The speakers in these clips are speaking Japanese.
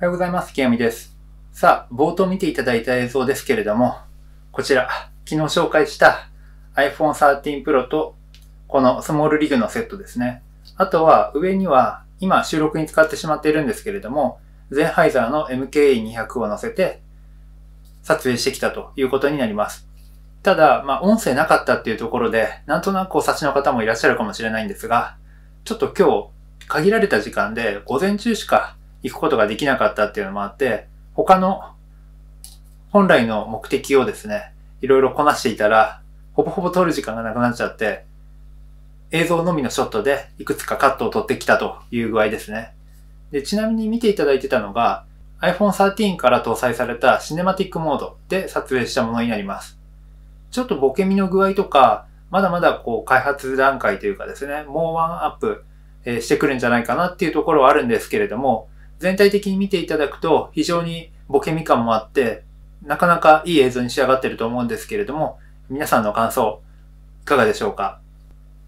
おはようございます。清やです。さあ、冒頭見ていただいた映像ですけれども、こちら、昨日紹介した iPhone 13 Pro とこのスモールリグのセットですね。あとは上には今収録に使ってしまっているんですけれども、ゼンハイザーの MKE200 を乗せて撮影してきたということになります。ただ、まあ音声なかったっていうところで、なんとなくお察しの方もいらっしゃるかもしれないんですが、ちょっと今日限られた時間で午前中しか行くことができなかったっていうのもあって、他の本来の目的をですね、いろいろこなしていたら、ほぼほぼ撮る時間がなくなっちゃって、映像のみのショットでいくつかカットを撮ってきたという具合ですね。で、ちなみに見ていただいてたのが iPhone 13から搭載されたシネマティックモードで撮影したものになります。ちょっとボケ身の具合とか、まだまだこう開発段階というかですね、もうワンアップしてくるんじゃないかなっていうところはあるんですけれども、全体的に見ていただくと非常にボケみ感もあって、なかなかいい映像に仕上がってると思うんですけれども、皆さんの感想、いかがでしょうか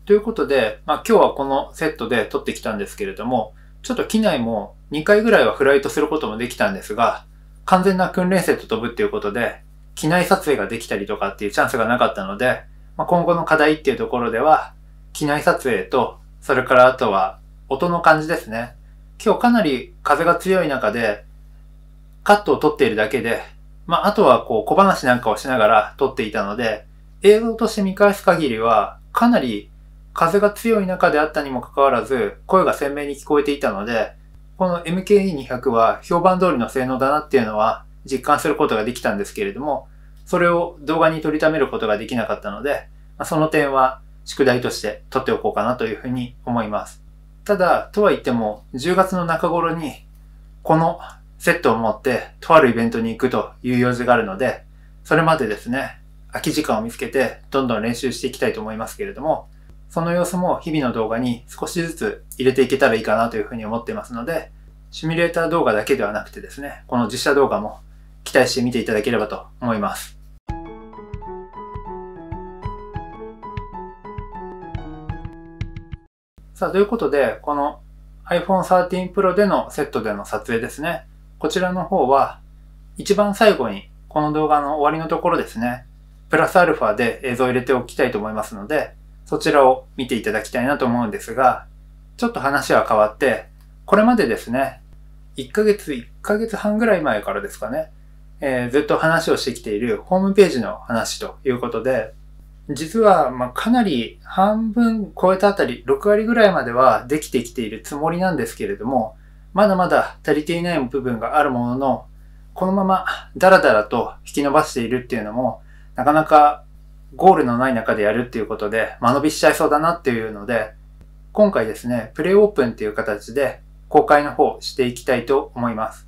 ということで、まあ今日はこのセットで撮ってきたんですけれども、ちょっと機内も2回ぐらいはフライトすることもできたんですが、完全な訓練生と飛ぶっていうことで、機内撮影ができたりとかっていうチャンスがなかったので、まあ、今後の課題っていうところでは、機内撮影と、それからあとは音の感じですね。今日かなり風が強い中で、カットを撮っているだけで、まあ、あとはこう小話なんかをしながら撮っていたので、映像として見返す限りは、かなり風が強い中であったにもかかわらず、声が鮮明に聞こえていたので、この MKE200 は評判通りの性能だなっていうのは実感することができたんですけれども、それを動画に取りためることができなかったので、その点は宿題として取っておこうかなというふうに思います。ただ、とは言っても、10月の中頃に、このセットを持って、とあるイベントに行くという用事があるので、それまでですね、空き時間を見つけて、どんどん練習していきたいと思いますけれども、その様子も日々の動画に少しずつ入れていけたらいいかなというふうに思ってますので、シミュレーター動画だけではなくてですね、この実写動画も期待して見ていただければと思います。さあ、ということで、この iPhone 13 Pro でのセットでの撮影ですね。こちらの方は、一番最後に、この動画の終わりのところですね、プラスアルファで映像を入れておきたいと思いますので、そちらを見ていただきたいなと思うんですが、ちょっと話は変わって、これまでですね、1ヶ月、1ヶ月半ぐらい前からですかね、えー、ずっと話をしてきているホームページの話ということで、実は、まかなり半分超えたあたり、6割ぐらいまではできてきているつもりなんですけれども、まだまだ足りていない部分があるものの、このままダラダラと引き伸ばしているっていうのも、なかなかゴールのない中でやるっていうことで、間延びしちゃいそうだなっていうので、今回ですね、プレイオープンっていう形で公開の方していきたいと思います。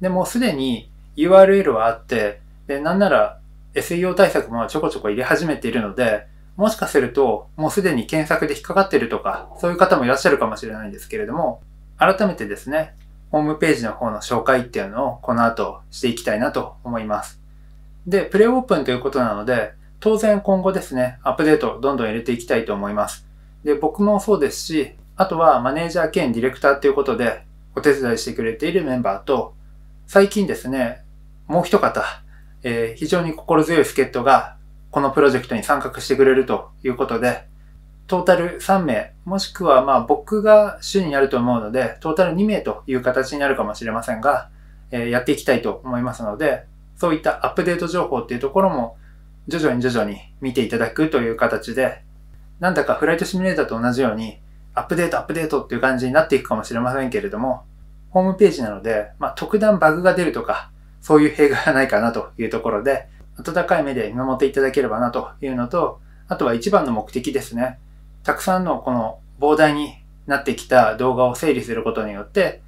でもすでに URL はあって、で、なんなら SEO 対策もちょこちょこ入れ始めているので、もしかするともうすでに検索で引っかかってるとか、そういう方もいらっしゃるかもしれないんですけれども、改めてですね、ホームページの方の紹介っていうのをこの後していきたいなと思います。で、プレイオープンということなので、当然今後ですね、アップデートどんどん入れていきたいと思います。で、僕もそうですし、あとはマネージャー兼ディレクターということでお手伝いしてくれているメンバーと、最近ですね、もう一方、えー、非常に心強い助っ人がこのプロジェクトに参画してくれるということで、トータル3名、もしくはまあ僕が主になると思うので、トータル2名という形になるかもしれませんが、えー、やっていきたいと思いますので、そういったアップデート情報っていうところも徐々に徐々に見ていただくという形で、なんだかフライトシミュレーターと同じように、アップデートアップデートっていう感じになっていくかもしれませんけれども、ホームページなので、まあ、特段バグが出るとか、そういう弊害はないかなというところで、温かい目で見守っていただければなというのと、あとは一番の目的ですね。たくさんのこの膨大になってきた動画を整理することによって、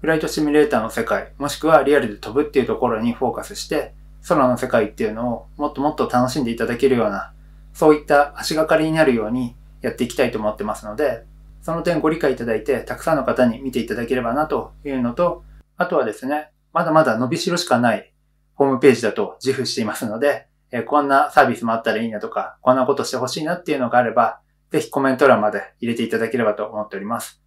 フライトシミュレーターの世界、もしくはリアルで飛ぶっていうところにフォーカスして、空の世界っていうのをもっともっと楽しんでいただけるような、そういった足がかりになるようにやっていきたいと思ってますので、その点ご理解いただいて、たくさんの方に見ていただければなというのと、あとはですね、まだまだ伸びしろしかないホームページだと自負していますので、えこんなサービスもあったらいいなとか、こんなことしてほしいなっていうのがあれば、ぜひコメント欄まで入れていただければと思っております。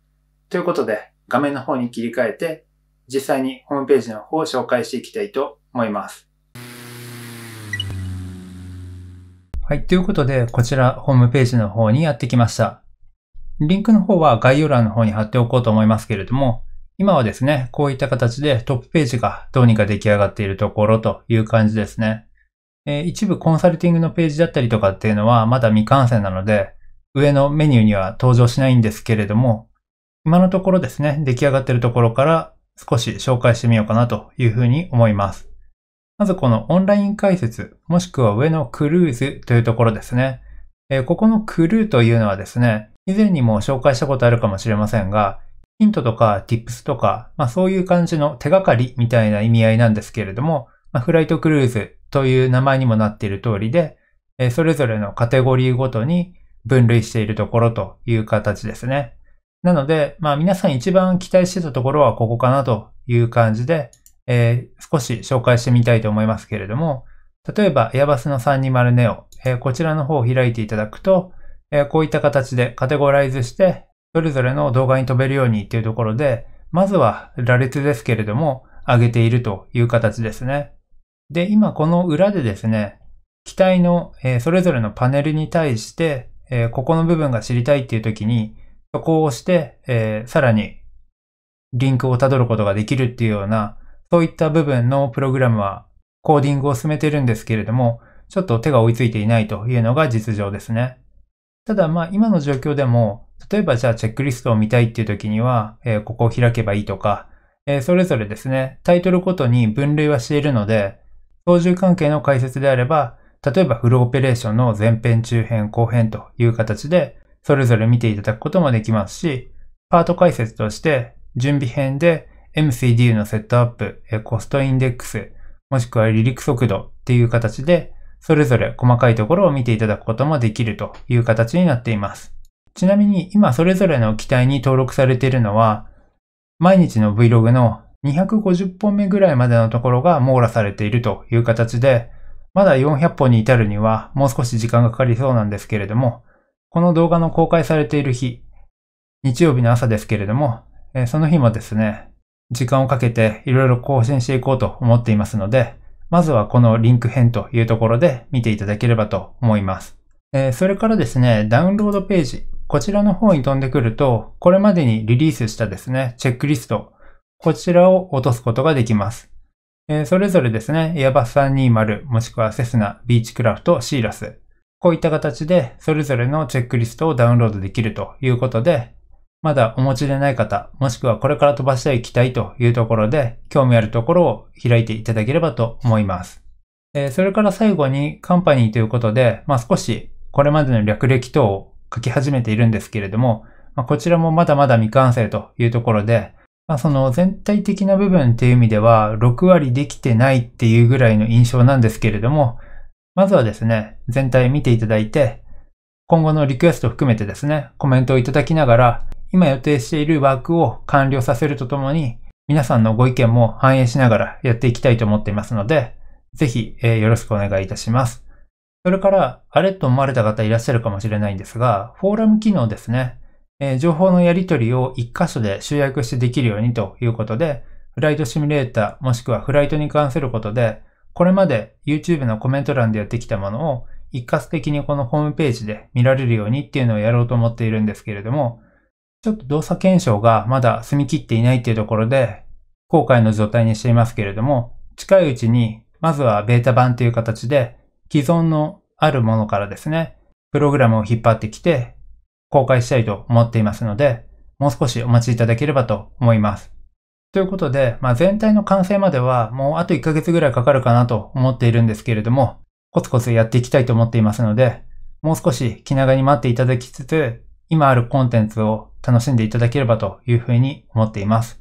ということで、画面の方に切り替えて、実際にホームページの方を紹介していきたいと思います。はい。ということで、こちらホームページの方にやってきました。リンクの方は概要欄の方に貼っておこうと思いますけれども、今はですね、こういった形でトップページがどうにか出来上がっているところという感じですね。えー、一部コンサルティングのページだったりとかっていうのはまだ未完成なので、上のメニューには登場しないんですけれども、今のところですね、出来上がっているところから少し紹介してみようかなというふうに思います。まずこのオンライン解説、もしくは上のクルーズというところですね。えー、ここのクルーというのはですね、以前にも紹介したことあるかもしれませんが、ヒントとか tips とか、まあそういう感じの手がかりみたいな意味合いなんですけれども、まあ、フライトクルーズという名前にもなっている通りで、えそれぞれのカテゴリーごとに分類しているところという形ですね。なので、まあ皆さん一番期待してたところはここかなという感じで、えー、少し紹介してみたいと思いますけれども、例えばエアバスの 320neo、えー、こちらの方を開いていただくと、えー、こういった形でカテゴライズして、それぞれの動画に飛べるようにっていうところで、まずは羅列ですけれども、上げているという形ですね。で、今この裏でですね、機体の、えそれぞれのパネルに対して、えここの部分が知りたいっていう時に、そこを押して、えさらにリンクをたどることができるっていうような、そういった部分のプログラムはコーディングを進めてるんですけれども、ちょっと手が追いついていないというのが実情ですね。ただまあ今の状況でも例えばじゃあチェックリストを見たいっていう時には、えー、ここを開けばいいとか、えー、それぞれですね、タイトルごとに分類はしているので、操縦関係の解説であれば、例えばフルオペレーションの前編、中編、後編という形で、それぞれ見ていただくこともできますし、パート解説として、準備編で MCDU のセットアップ、コストインデックス、もしくは離陸速度っていう形で、それぞれ細かいところを見ていただくこともできるという形になっています。ちなみに今それぞれの機体に登録されているのは、毎日の Vlog の250本目ぐらいまでのところが網羅されているという形で、まだ400本に至るにはもう少し時間がかかりそうなんですけれども、この動画の公開されている日、日曜日の朝ですけれども、その日もですね、時間をかけていろいろ更新していこうと思っていますので、まずはこのリンク編というところで見ていただければと思います。それからですね、ダウンロードページ、こちらの方に飛んでくると、これまでにリリースしたですね、チェックリスト、こちらを落とすことができます。えー、それぞれですね、Airbus 320もしくはセスナ、ビーチクラフト、シーラス、こういった形でそれぞれのチェックリストをダウンロードできるということで、まだお持ちでない方、もしくはこれから飛ばしていきたいというところで、興味あるところを開いていただければと思います。えー、それから最後にカンパニーということで、まあ、少しこれまでの略歴等を書き始めているんですけれども、まあ、こちらもまだまだ未完成というところで、まあ、その全体的な部分っていう意味では6割できてないっていうぐらいの印象なんですけれども、まずはですね、全体見ていただいて、今後のリクエスト含めてですね、コメントをいただきながら、今予定しているワークを完了させるとともに、皆さんのご意見も反映しながらやっていきたいと思っていますので、ぜひ、えー、よろしくお願いいたします。それから、あれと思われた方いらっしゃるかもしれないんですが、フォーラム機能ですね。えー、情報のやり取りを一箇所で集約してできるようにということで、フライトシミュレーターもしくはフライトに関することで、これまで YouTube のコメント欄でやってきたものを一括的にこのホームページで見られるようにっていうのをやろうと思っているんですけれども、ちょっと動作検証がまだ済み切っていないっていうところで、後悔の状態にしていますけれども、近いうちに、まずはベータ版という形で、既存のあるものからですね、プログラムを引っ張ってきて公開したいと思っていますので、もう少しお待ちいただければと思います。ということで、まあ、全体の完成まではもうあと1ヶ月ぐらいかかるかなと思っているんですけれども、コツコツやっていきたいと思っていますので、もう少し気長に待っていただきつつ、今あるコンテンツを楽しんでいただければというふうに思っています。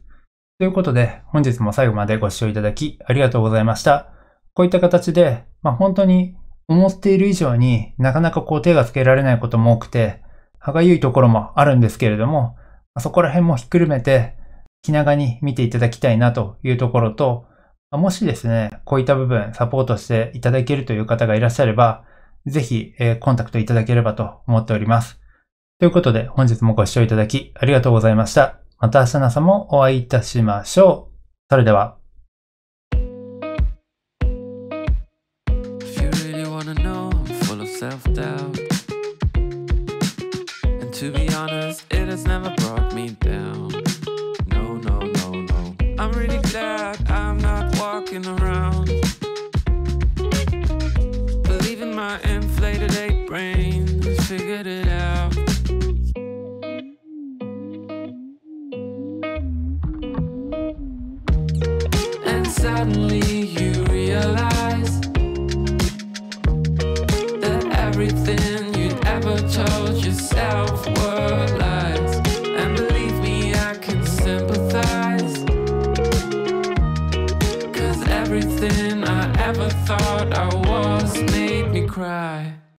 ということで、本日も最後までご視聴いただきありがとうございました。こういった形で、まあ、本当に思っている以上になかなかこう手がつけられないことも多くて、歯がゆいところもあるんですけれども、そこら辺もひっくるめて気長に見ていただきたいなというところと、もしですね、こういった部分サポートしていただけるという方がいらっしゃれば、ぜひ、えコンタクトいただければと思っております。ということで本日もご視聴いただきありがとうございました。また明日の朝もお会いいたしましょう。それでは。be honest, it has never brought me down. No, no, no, no. I'm really glad I'm not walking around. Believe in my inflated ape brain figured it out. And suddenly you realize that everything you'd ever told yourself. cry.